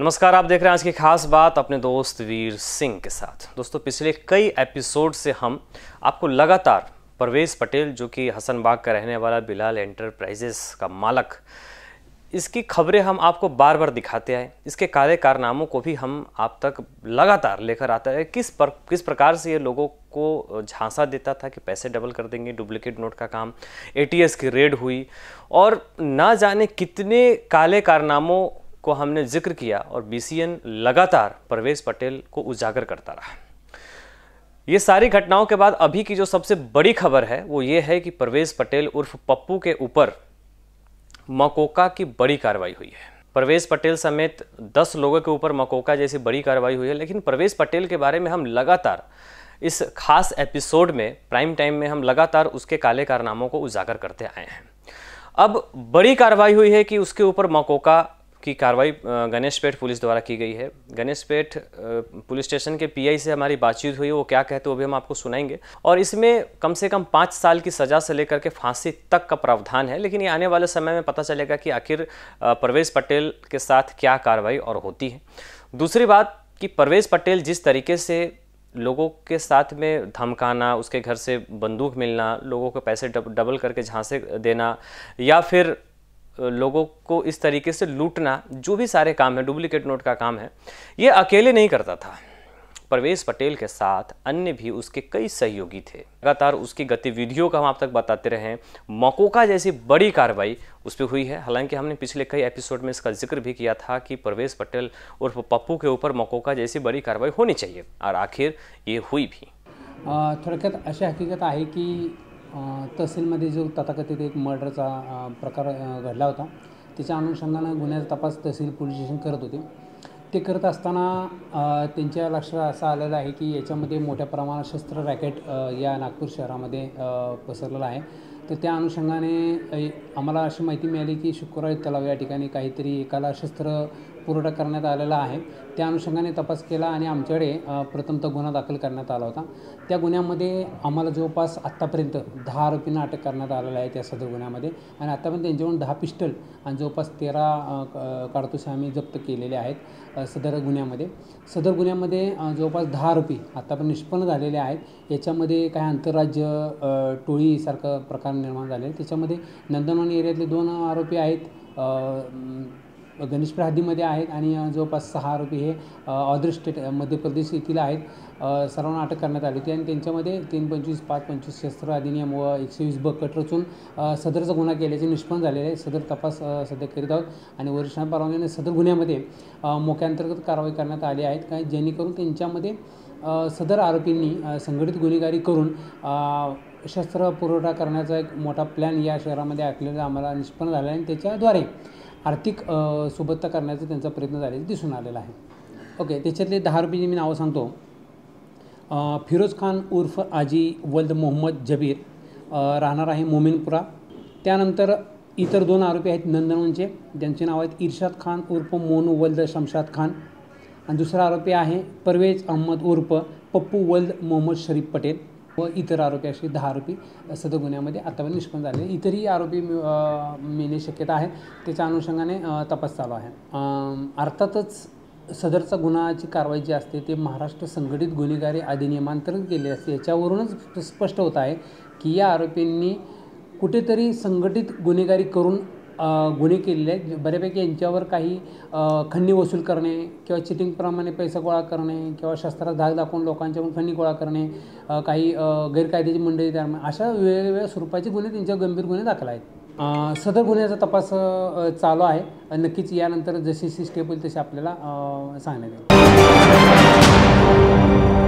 नमस्कार आप देख रहे हैं आज की खास बात अपने दोस्त वीर सिंह के साथ दोस्तों पिछले कई एपिसोड से हम आपको लगातार परवेज पटेल जो कि हसनबाग का रहने वाला बिलाल एंटरप्राइजेस का मालक इसकी खबरें हम आपको बार बार दिखाते आए इसके कार्य कारनामों को भी हम आप तक लगातार लेकर आता है किस पर किस प्रकार से ये लोगों को झांसा देता था कि पैसे डबल कर देंगे डुप्लीकेट नोट का काम एटीएस की रेड हुई और ना जाने कितने काले कारनामों को हमने जिक्र किया और बी लगातार परवेज पटेल को उजागर करता रहा ये सारी घटनाओं के बाद अभी की जो सबसे बड़ी खबर है वो ये है कि परवेज पटेल उर्फ पप्पू के ऊपर मकोका की बड़ी कार्रवाई हुई है परवेज पटेल समेत 10 लोगों के ऊपर मकोका जैसी बड़ी कार्रवाई हुई है लेकिन परवेज पटेल के बारे में हम लगातार इस खास एपिसोड में प्राइम टाइम में हम लगातार उसके काले कारनामों को उजागर करते आए हैं अब बड़ी कार्रवाई हुई है कि उसके ऊपर मकोका की कार्रवाई गणेश पेठ पुलिस द्वारा की गई है गणेश पेठ पुलिस स्टेशन के पीआई से हमारी बातचीत हुई वो क्या कहते तो वो भी हम आपको सुनाएंगे और इसमें कम से कम पाँच साल की सज़ा से लेकर के फांसी तक का प्रावधान है लेकिन ये आने वाले समय में पता चलेगा कि आखिर परवेज़ पटेल के साथ क्या कार्रवाई और होती है दूसरी बात कि परवेज़ पटेल जिस तरीके से लोगों के साथ में धमकाना उसके घर से बंदूक मिलना लोगों को पैसे डब, डबल करके झांसे देना या फिर लोगों को इस तरीके से लूटना जो भी सारे काम है डुप्लीकेट नोट का काम है ये अकेले नहीं करता था प्रवेश पटेल के साथ अन्य भी उसके कई सहयोगी थे लगातार उसकी गतिविधियों का हम आप तक बताते रहे मकोका जैसी बड़ी कार्रवाई उस पर हुई है हालांकि हमने पिछले कई एपिसोड में इसका जिक्र भी किया था कि प्रवेश पटेल उर्फ पप्पू के ऊपर मकोका जैसी बड़ी कार्रवाई होनी चाहिए और आखिर ये हुई भी थोड़ा अशी हकीकत है कि तहसीलमध्ये जो तथाकथित एक मर्डरचा प्रकार घडला होता त्याच्या अनुषंगानं गुन्ह्याचा तपास तहसील पोलीस स्टेशन करत होते ते करत असताना त्यांच्या लक्षात असं आलेलं आहे की याच्यामध्ये मोठ्या प्रमाणात शस्त्र रॅकेट या नागपूर शहरामध्ये पसरलेलं आहे तर त्या अनुषंगाने आम्हाला अशी माहिती मिळाली की शुक्रवारी तलाव या ठिकाणी काहीतरी एकाला शस्त्र पुरवठा करण्यात आलेला आहे त्या अनुषंगाने तपास केला आणि आमच्याकडे प्रथमतः गुन्हा दाखल करण्यात आला होता त्या गुन्ह्यामध्ये आम्हाला जवळपास आत्तापर्यंत दहा आरोपींना अटक करण्यात आलेला आहे त्या सदर गुन्ह्यामध्ये आणि आत्तापर्यंत त्यांच्याकडून दहा पिस्टल आणि जवळपास तेरा कारतूस आम्ही जप्त केलेले आहेत सदर गुन्ह्यामध्ये सदर गुन्ह्यामध्ये जवळपास दहा आरोपी आत्तापर्यंत निष्पन्न झालेले आहेत याच्यामध्ये काही आंतरराज्य टोळीसारखं प्रकार निर्माण झाले त्याच्यामध्ये नंदनवन एरियातले दोन आरोपी आहेत गणेश प्रादीमध्ये आहेत आणि जवळपास सहा आरोपी हे ऑदर स्टेट मध्य प्रदेश येथील आहेत सर्वांना अटक करण्यात आली होती आणि त्यांच्यामध्ये तीन पंचवीस पाच पंचवीस शस्त्र अधिनियम व एकशे वीस ब कट रचून सदरचा गुन्हा केल्याचे निष्पन्न झालेले आहे सदर तपास सध्या करीत आहोत आणि वरिष्ठांना परवानगीने सदर गुन्ह्यामध्ये मोक्यांतर्गत कारवाई करण्यात आली आहेत काय जेणेकरून त्यांच्यामध्ये सदर आरोपींनी संघटित गुन्हेगारी करून शस्त्र पुरवठा करण्याचा एक मोठा प्लॅन या शहरामध्ये आखलेला आम्हाला निष्पन्न झाला आणि त्याच्याद्वारे आर्थिक सुबत्ता करण्याचा त्यांचा प्रयत्न झालेला दिसून आलेला आहे ओके त्याच्यातले दहा रुपये मी नावं सांगतो फिरोज खान उर्फ आजी वल्द मोहम्मद जबीर राहणार आहे मोमिनपुरा त्यानंतर इतर दोन आरोपी आहेत नंदनवनचे ज्यांचे नाव आहेत इर्शाद खान उर्फ मोनू वल्द शमशाद खान आणि दुसरा आरोपी आहे परवेज अहमद उर्फ पप्पू वल्द मोहम्मद शरीफ पटेल व इतर आरोपी असे दहा आरोपी सदर गुन्ह्यामध्ये आतापर्यंत निष्पन्न झाले इतरही आरोपी मिळणे शक्यता आहे त्याच्या अनुषंगाने तपास चालू आहे अर्थातच सदरचा गुन्हाची कारवाई जी असते ते महाराष्ट्र संघटित गुन्हेगारी अधिनियमांतर्गत केली असते याच्यावरूनच स्पष्ट होत आहे की या आरोपींनी कुठेतरी संघटित गुन्हेगारी करून गुन्हे केलेले आहेत बऱ्यापैकी यांच्यावर काही खंडी वसूल करणे किंवा चिटिंगप्रमाणे पैसा गोळा करणे किंवा शस्त्रात धाक दाखवून लोकांच्याकडून खंडी गोळा करणे काही गैरकायदेची मंडळी तयार अशा वेगवेगळ्या स्वरूपाचे गुन्हे त्यांच्यावर गंभीर गुन्हे दाखल आहेत सदर गुन्ह्याचा तपास चालू आहे नक्कीच यानंतर जशी सी स्टेप होईल तशी आपल्याला सांगण्यात येईल